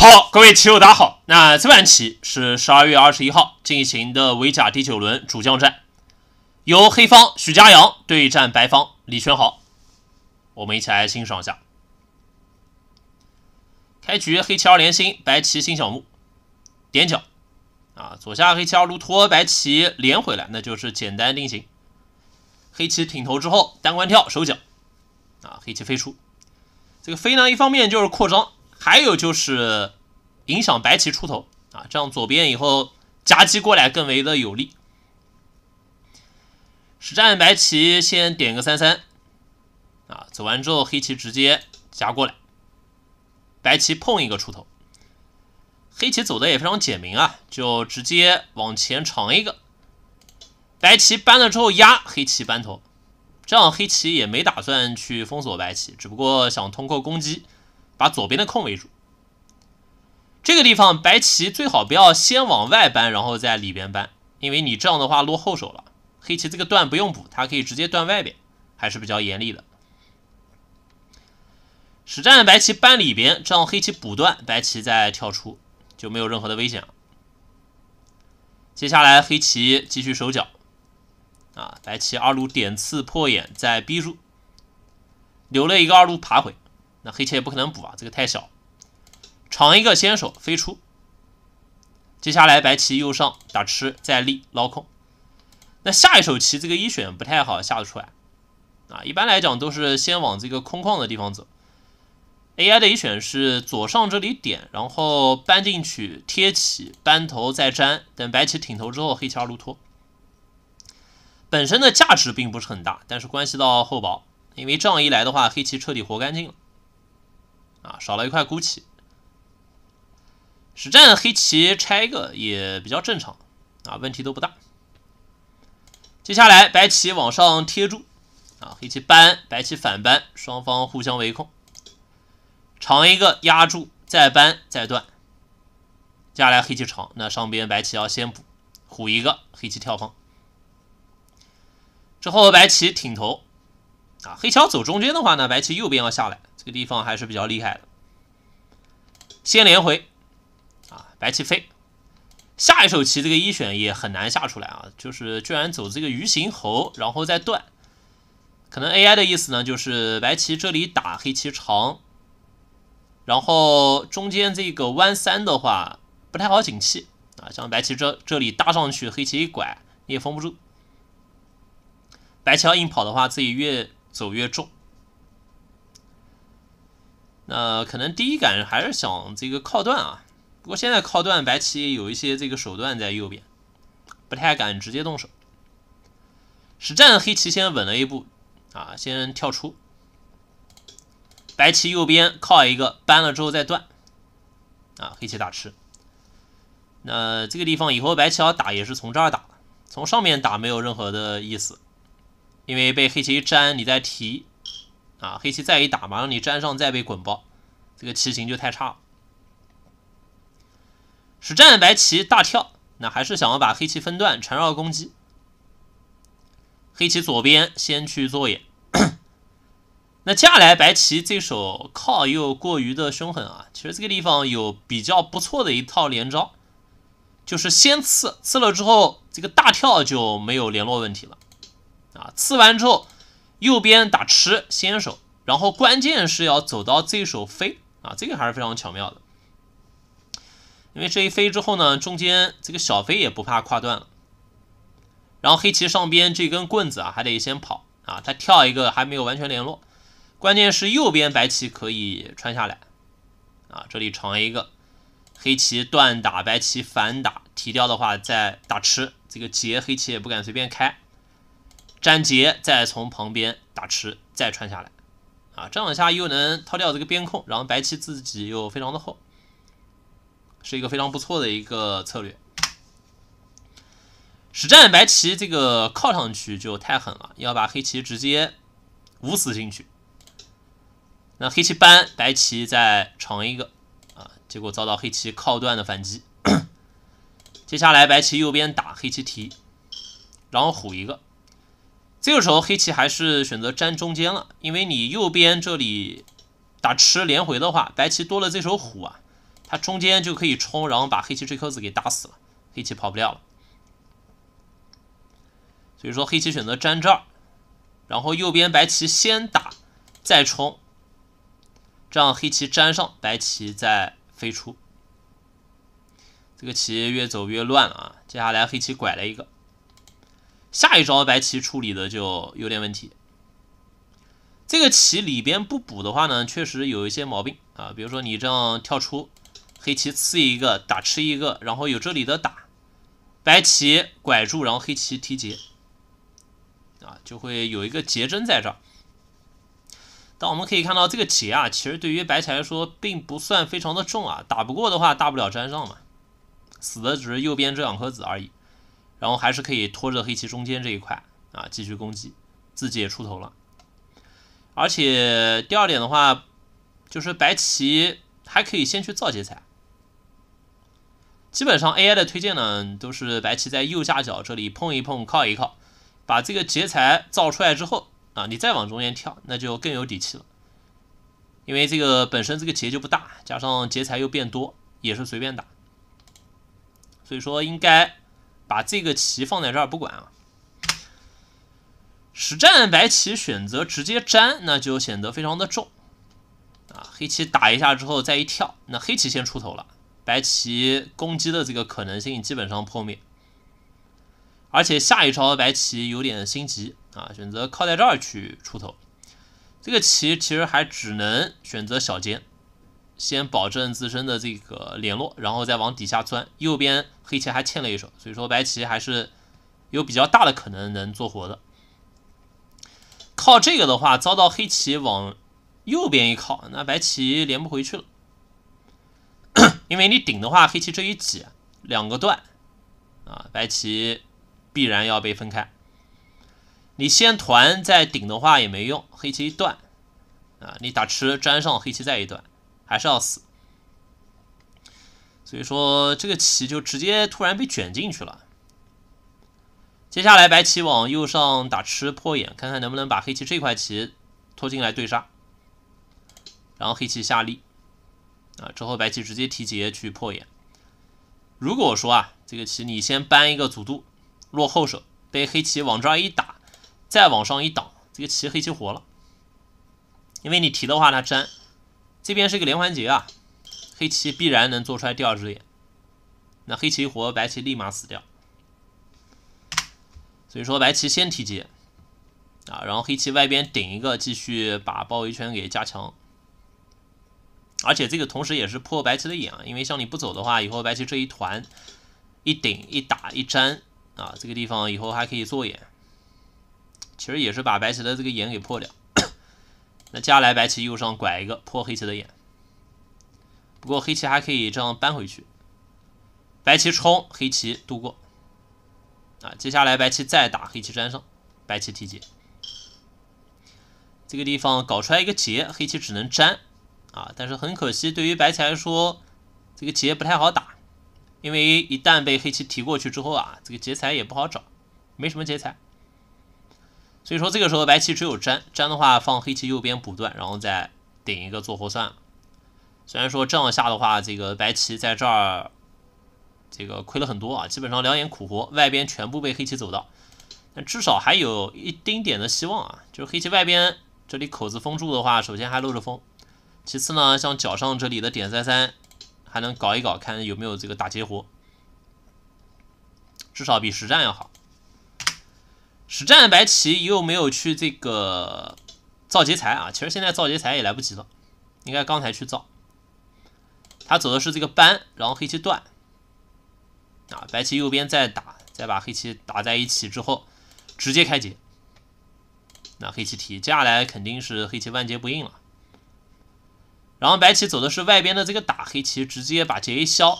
好，各位棋友，大家好。那这盘棋是十二月二十一号进行的围甲第九轮主将战，由黑方许家阳对战白方李全豪。我们一起来欣赏一下。开局黑棋二连星，白棋星小目点角。啊，左下黑棋二路托，白棋连回来，那就是简单定型。黑棋挺头之后，单关跳收角。啊，黑棋飞出，这个飞呢一方面就是扩张。还有就是影响白棋出头啊，这样左边以后夹击过来更为的有利。实战白棋先点个三三，啊，走完之后黑棋直接夹过来，白棋碰一个出头，黑棋走的也非常简明啊，就直接往前长一个。白棋搬了之后压黑棋搬头，这样黑棋也没打算去封锁白棋，只不过想通过攻击。把左边的空围住。这个地方白棋最好不要先往外搬，然后在里边搬，因为你这样的话落后手了。黑棋这个断不用补，它可以直接断外边，还是比较严厉的。实战白棋搬里边，这样黑棋补断，白棋再跳出就没有任何的危险了。接下来黑棋继续守角，啊，白棋二路点刺破眼，再逼住，留了一个二路爬回。黑棋也不可能补啊，这个太小。长一个先手飞出，接下来白棋右上打吃再立捞空。那下一手棋这个一选不太好下得出来啊，一般来讲都是先往这个空旷的地方走。AI 的一选是左上这里点，然后搬进去贴起，搬头再粘。等白棋挺头之后，黑棋二路拖。本身的价值并不是很大，但是关系到厚薄，因为这样一来的话，黑棋彻底活干净了。啊，少了一块孤棋，实战黑棋拆一个也比较正常啊，问题都不大。接下来白棋往上贴住啊，黑棋扳，白棋反扳，双方互相围控，长一个压住，再扳再断。接下来黑棋长，那上边白棋要先补虎一个，黑棋跳方。之后白棋挺头啊，黑桥走中间的话呢，白棋右边要下来。这个地方还是比较厉害的，先连回，啊，白棋飞，下一手棋这个一选也很难下出来啊，就是居然走这个鱼形猴，然后再断，可能 AI 的意思呢，就是白棋这里打黑棋长，然后中间这个弯三的话不太好景气啊，像白棋这这里搭上去，黑棋一拐你也封不住，白棋要硬跑的话，自己越走越重。那可能第一感还是想这个靠断啊，不过现在靠断白棋有一些这个手段在右边，不太敢直接动手。实战黑棋先稳了一步啊，先跳出。白棋右边靠一个，搬了之后再断，啊，黑棋打吃。那这个地方以后白棋要打也是从这儿打，从上面打没有任何的意思，因为被黑棋一粘，你再提。啊，黑棋再一打马上你粘上再被滚包，这个棋形就太差了。实战白棋大跳，那还是想要把黑棋分段缠绕攻击。黑棋左边先去做眼，那接下来白棋这手靠又过于的凶狠啊。其实这个地方有比较不错的一套连招，就是先刺，刺了之后这个大跳就没有联络问题了。啊，刺完之后。右边打吃先手，然后关键是要走到这手飞啊，这个还是非常巧妙的。因为这一飞之后呢，中间这个小飞也不怕跨断了。然后黑棋上边这根棍子啊，还得先跑啊，它跳一个还没有完全联络。关键是右边白棋可以穿下来啊，这里长一个黑棋断打，白棋反打提掉的话再打吃，这个劫黑棋也不敢随便开。粘结，再从旁边打吃，再穿下来，啊，这样下又能掏掉这个边控，然后白棋自己又非常的厚，是一个非常不错的一个策略。实战白棋这个靠上去就太狠了，要把黑棋直接捂死进去。那黑棋搬，白棋再长一个，啊，结果遭到黑棋靠断的反击。接下来白棋右边打黑棋提，然后虎一个。这个时候黑棋还是选择粘中间了，因为你右边这里打吃连回的话，白棋多了这手虎啊，它中间就可以冲，然后把黑棋这颗子给打死了，黑棋跑不掉了。所以说黑棋选择粘这儿，然后右边白棋先打再冲，这样黑棋粘上，白棋再飞出。这个棋越走越乱啊，接下来黑棋拐了一个。下一招白棋处理的就有点问题，这个棋里边不补的话呢，确实有一些毛病啊。比如说你这样跳出黑棋吃一个打吃一个，然后有这里的打白棋拐住，然后黑棋提劫，啊就会有一个劫针在这儿。但我们可以看到这个劫啊，其实对于白棋来说并不算非常的重啊，打不过的话大不了粘上嘛，死的只是右边这两颗子而已。然后还是可以拖着黑棋中间这一块啊，继续攻击，自己也出头了。而且第二点的话，就是白棋还可以先去造劫材。基本上 AI 的推荐呢，都是白棋在右下角这里碰一碰、靠一靠，把这个劫材造出来之后啊，你再往中间跳，那就更有底气了。因为这个本身这个劫就不大，加上劫材又变多，也是随便打。所以说应该。把这个棋放在这儿不管啊，实战白棋选择直接粘，那就显得非常的重啊。黑棋打一下之后再一跳，那黑棋先出头了，白棋攻击的这个可能性基本上破灭。而且下一招白棋有点心急啊，选择靠在这儿去出头，这个棋其实还只能选择小尖。先保证自身的这个联络，然后再往底下钻。右边黑棋还欠了一手，所以说白棋还是有比较大的可能能做活的。靠这个的话，遭到黑棋往右边一靠，那白棋连不回去了。因为你顶的话，黑棋这一挤，两个断啊，白棋必然要被分开。你先团再顶的话也没用，黑棋一断啊，你打吃粘上黑棋再一断。还是要死，所以说这个棋就直接突然被卷进去了。接下来白棋往右上打吃破眼，看看能不能把黑棋这块棋拖进来对杀。然后黑棋下力，啊，之后白棋直接提劫去破眼。如果说啊，这个棋你先搬一个卒渡落后手，被黑棋往这儿一打，再往上一挡，这个棋黑棋活了，因为你提的话它粘。这边是个连环劫啊，黑棋必然能做出来第二只眼，那黑棋一活，白棋立马死掉。所以说白棋先提劫，啊，然后黑棋外边顶一个，继续把包围圈给加强，而且这个同时也是破白棋的眼啊，因为像你不走的话，以后白棋这一团一顶一打一粘啊，这个地方以后还可以做眼，其实也是把白棋的这个眼给破掉。那接下来白棋右上拐一个破黑棋的眼，不过黑棋还可以这样扳回去。白棋冲，黑棋渡过。啊，接下来白棋再打黑棋粘上，白棋提劫。这个地方搞出来一个劫，黑棋只能粘。啊，但是很可惜，对于白棋来说，这个劫不太好打，因为一旦被黑棋提过去之后啊，这个劫财也不好找，没什么劫财。所以说这个时候白棋只有粘粘的话，放黑棋右边补断，然后再顶一个做活算。虽然说这样下的话，这个白棋在这儿这个亏了很多啊，基本上两眼苦活，外边全部被黑棋走到。但至少还有一丁点的希望啊，就是黑棋外边这里口子封住的话，首先还漏着风，其次呢，像角上这里的点三三还能搞一搞，看有没有这个打劫活，至少比实战要好。实战白棋又没有去这个造劫材啊，其实现在造劫材也来不及了，应该刚才去造。他走的是这个扳，然后黑棋断，啊，白棋右边再打，再把黑棋打在一起之后，直接开劫。那黑棋提，接下来肯定是黑棋万劫不应了。然后白棋走的是外边的这个打，黑棋直接把劫一消，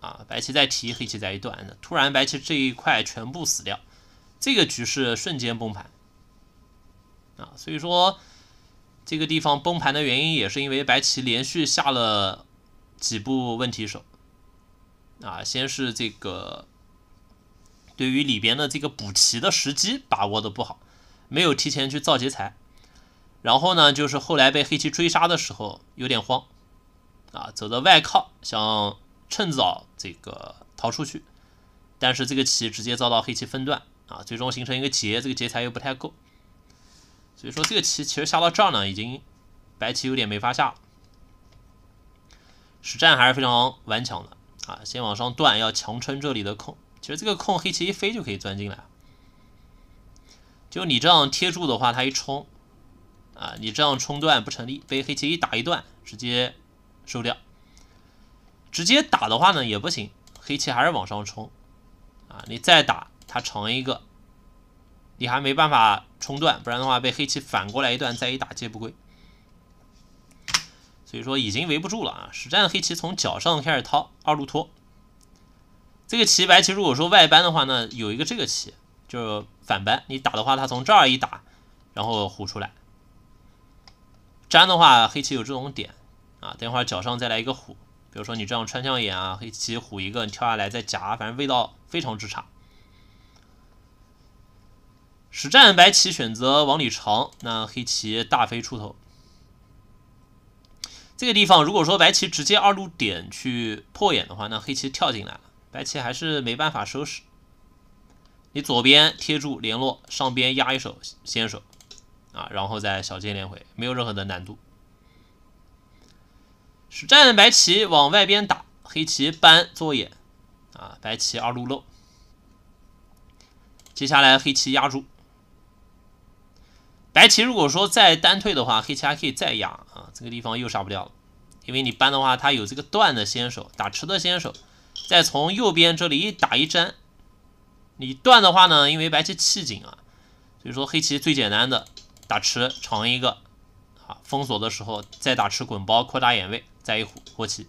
啊，白棋再提，黑棋再一断，突然白棋这一块全部死掉。这个局势瞬间崩盘，啊，所以说这个地方崩盘的原因也是因为白棋连续下了几步问题手，啊，先是这个对于里边的这个补棋的时机把握的不好，没有提前去造劫财，然后呢，就是后来被黑棋追杀的时候有点慌，啊，走的外靠想趁早这个逃出去，但是这个棋直接遭到黑棋分段。啊，最终形成一个劫，这个劫财又不太够，所以说这个棋其实下到这儿呢，已经白棋有点没法下了。实战还是非常顽强的啊，先往上断，要强撑这里的空。其实这个空黑棋一飞就可以钻进来，就你这样贴住的话，它一冲，啊，你这样冲断不成立，被黑棋一打一段直接收掉。直接打的话呢也不行，黑棋还是往上冲，啊，你再打。他长一个，你还没办法冲断，不然的话被黑棋反过来一段再一打皆不归。所以说已经围不住了啊！实战黑棋从脚上开始掏，二路拖。这个棋白棋如果说外扳的话，呢，有一个这个棋就是反扳，你打的话，他从这儿一打，然后虎出来。粘的话，黑棋有这种点啊，等一会儿脚上再来一个虎。比如说你这样穿象眼啊，黑棋虎一个，你跳下来再夹，反正味道非常之差。实战白棋选择往里长，那黑棋大飞出头。这个地方如果说白棋直接二路点去破眼的话，那黑棋跳进来了，白棋还是没办法收拾。你左边贴住联络，上边压一手先手啊，然后再小尖连回，没有任何的难度。实战白棋往外边打，黑棋搬做眼啊，白棋二路漏，接下来黑棋压住。白棋如果说再单退的话，黑棋还可以再压啊，这个地方又杀不掉了。因为你搬的话，他有这个断的先手，打吃的先手，再从右边这里一打一粘。你断的话呢，因为白棋气紧啊，所以说黑棋最简单的打吃长一个，啊，封锁的时候再打吃滚包扩大眼位，再一活活棋，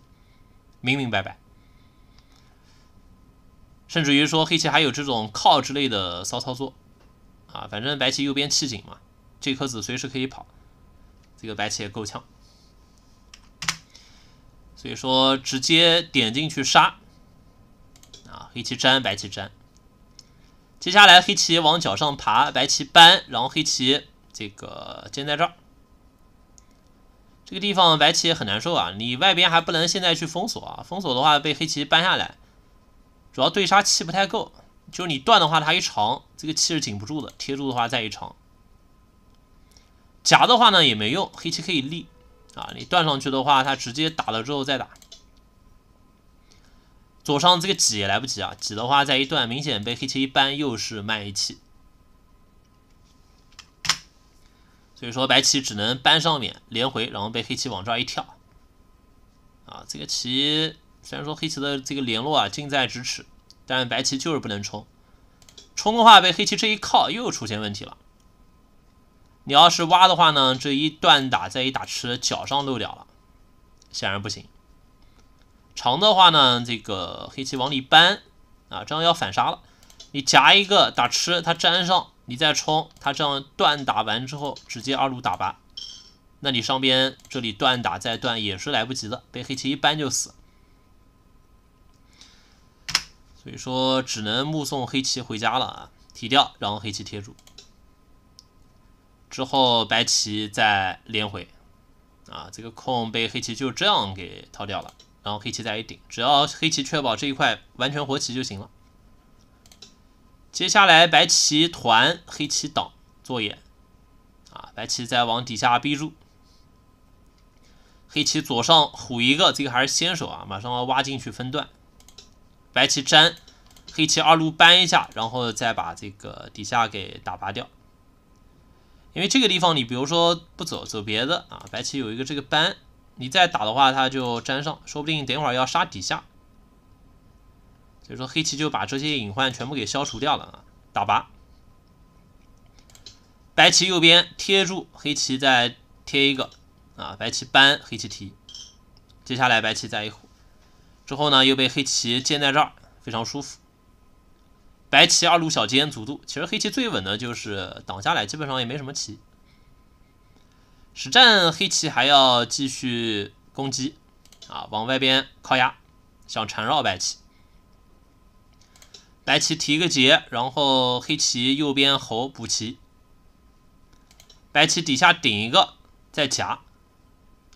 明明白白。甚至于说黑棋还有这种靠之类的骚操作啊，反正白棋右边气紧嘛。这颗子随时可以跑，这个白棋也够呛，所以说直接点进去杀啊！黑棋粘，白棋粘，接下来黑棋往脚上爬，白棋搬，然后黑棋这个尖在这儿，这个地方白棋也很难受啊！你外边还不能现在去封锁啊，封锁的话被黑棋搬下来，主要对杀气不太够，就是你断的话它一长，这个气是紧不住的，贴住的话再一长。夹的话呢也没用，黑棋可以立啊。你断上去的话，他直接打了之后再打。左上这个挤也来不及啊，挤的话再一断，明显被黑棋一扳，又是慢一气。所以说白棋只能扳上面连回，然后被黑棋往这儿一跳。啊，这个棋虽然说黑棋的这个联络啊近在咫尺，但白棋就是不能冲。冲的话被黑棋这一靠又出现问题了。你要是挖的话呢，这一断打再一打吃，脚上漏掉了，显然不行。长的话呢，这个黑棋往里扳，啊，这样要反杀了。你夹一个打吃，它粘上，你再冲，它这样断打完之后，直接二路打拔。那你上边这里断打再断也是来不及的，被黑棋一扳就死。所以说，只能目送黑棋回家了啊，提掉，然后黑棋贴住。之后白棋再连回，啊，这个空被黑棋就这样给掏掉了。然后黑棋再一顶，只要黑棋确保这一块完全活棋就行了。接下来白棋团，黑棋挡做眼，啊，白棋再往底下逼住，黑棋左上虎一个，这个还是先手啊，马上要挖进去分段。白棋粘，黑棋二路搬一下，然后再把这个底下给打拔掉。因为这个地方，你比如说不走，走别的啊，白棋有一个这个扳，你再打的话，它就粘上，说不定等一会儿要杀底下。所以说黑棋就把这些隐患全部给消除掉了啊，打拔。白棋右边贴住，黑棋再贴一个啊，白棋扳，黑棋提。接下来白棋再一虎，之后呢又被黑棋接在这儿，非常舒服。白棋二路小尖阻度，其实黑棋最稳的，就是挡下来，基本上也没什么棋。实战黑棋还要继续攻击，啊，往外边靠压，想缠绕白棋。白棋提个劫，然后黑棋右边猴补棋，白棋底下顶一个再夹，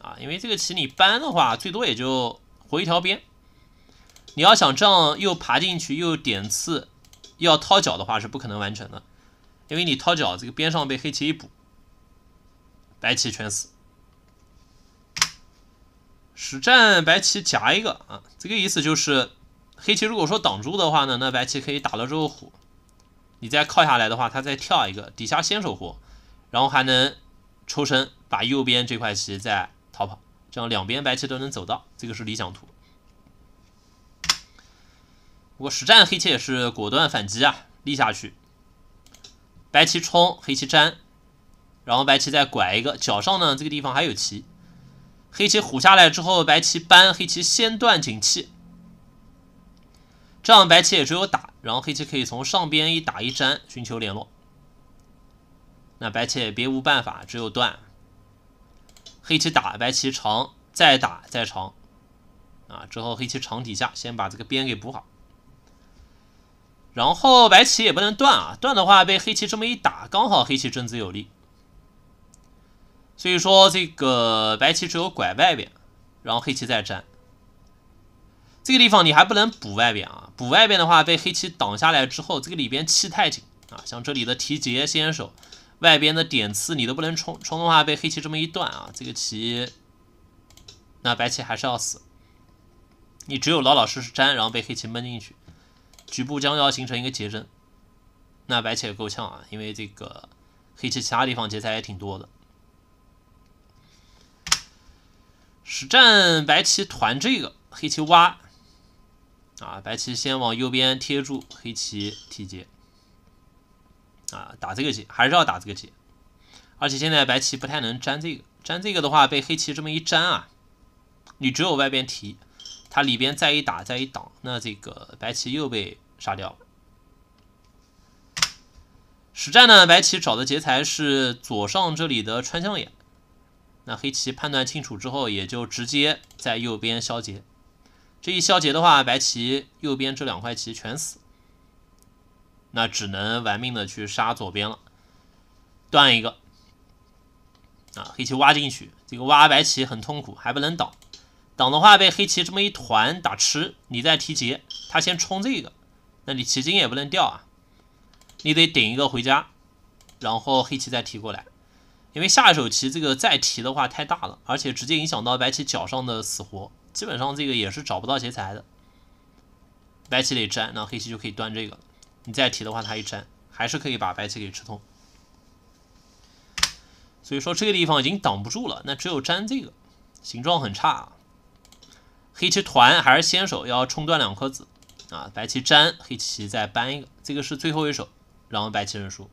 啊，因为这个棋你搬的话，最多也就活一条边。你要想这样又爬进去又点刺。要掏角的话是不可能完成的，因为你掏角这个边上被黑棋一补，白棋全死。实战白棋夹一个啊，这个意思就是黑棋如果说挡住的话呢，那白棋可以打了之后虎，你再靠下来的话，它再跳一个底下先手活，然后还能抽身把右边这块棋再逃跑，这样两边白棋都能走到，这个是理想图。我实战黑棋也是果断反击啊，立下去，白棋冲，黑棋粘，然后白棋再拐一个，角上呢这个地方还有棋，黑棋虎下来之后，白棋扳，黑棋先断紧气，这样白棋也只有打，然后黑棋可以从上边一打一粘，寻求联络，那白棋也别无办法，只有断，黑棋打，白棋长，再打再长，啊，之后黑棋长底下先把这个边给补好。然后白棋也不能断啊，断的话被黑棋这么一打，刚好黑棋正子有力，所以说这个白棋只有拐外边，然后黑棋再粘。这个地方你还不能补外边啊，补外边的话被黑棋挡下来之后，这个里边气太紧啊，像这里的提劫先手，外边的点刺你都不能冲，冲的话被黑棋这么一断啊，这个棋那白棋还是要死，你只有老老实实粘，然后被黑棋闷进去。局部将要形成一个结阵。那白棋也够呛啊，因为这个黑棋其他地方劫材也挺多的。实战白棋团这个，黑棋挖啊，白棋先往右边贴住，黑棋提劫啊，打这个劫还是要打这个劫，而且现在白棋不太能粘这个，粘这个的话被黑棋这么一粘啊，你只有外边提。它里边再一打再一挡，那这个白棋又被杀掉了。实战呢，白棋找的劫材是左上这里的穿象眼，那黑棋判断清楚之后，也就直接在右边消劫。这一消劫的话，白棋右边这两块棋全死，那只能玩命的去杀左边了，断一个。啊，黑棋挖进去，这个挖白棋很痛苦，还不能挡。挡的话被黑棋这么一团打吃，你再提劫，他先冲这个，那你棋金也不能掉啊，你得顶一个回家，然后黑棋再提过来，因为下一手棋这个再提的话太大了，而且直接影响到白棋脚上的死活，基本上这个也是找不到劫材的，白棋得粘，那黑棋就可以断这个，你再提的话他一粘，还是可以把白棋给吃通，所以说这个地方已经挡不住了，那只有粘这个，形状很差。黑棋团还是先手，要冲断两颗子啊！白棋粘，黑棋再扳一个，这个是最后一手，然后白棋认输。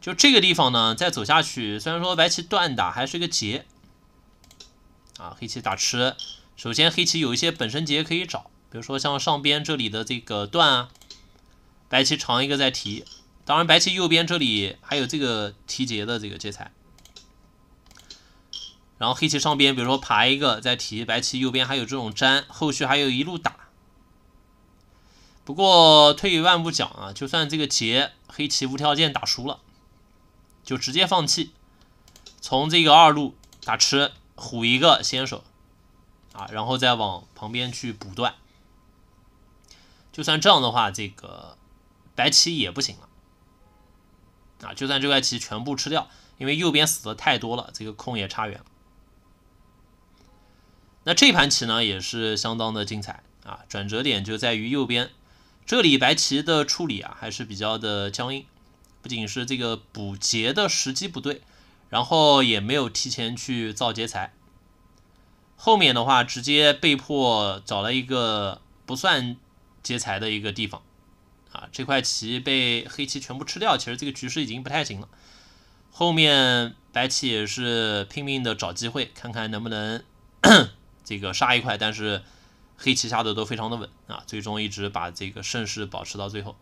就这个地方呢，再走下去，虽然说白棋断打还是个劫，啊，黑棋打吃。首先，黑棋有一些本身劫可以找，比如说像上边这里的这个断啊，白棋长一个再提，当然白棋右边这里还有这个提劫的这个劫材。然后黑棋上边，比如说爬一个再提，白棋右边还有这种粘，后续还有一路打。不过退一万步讲啊，就算这个劫黑棋无条件打输了，就直接放弃，从这个二路打吃虎一个先手，啊，然后再往旁边去补断。就算这样的话，这个白棋也不行了。啊，就算这块棋全部吃掉，因为右边死的太多了，这个空也差远了。那这盘棋呢也是相当的精彩啊！转折点就在于右边这里，白棋的处理啊还是比较的僵硬，不仅是这个补劫的时机不对，然后也没有提前去造劫材，后面的话直接被迫找了一个不算劫材的一个地方啊，这块棋被黑棋全部吃掉，其实这个局势已经不太行了。后面白棋也是拼命的找机会，看看能不能。这个杀一块，但是黑棋下的都非常的稳啊，最终一直把这个胜势保持到最后。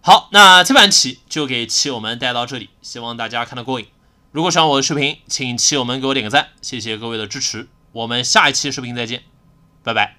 好，那这盘棋就给棋友们带到这里，希望大家看得过瘾。如果喜欢我的视频，请棋友们给我点个赞，谢谢各位的支持。我们下一期视频再见，拜拜。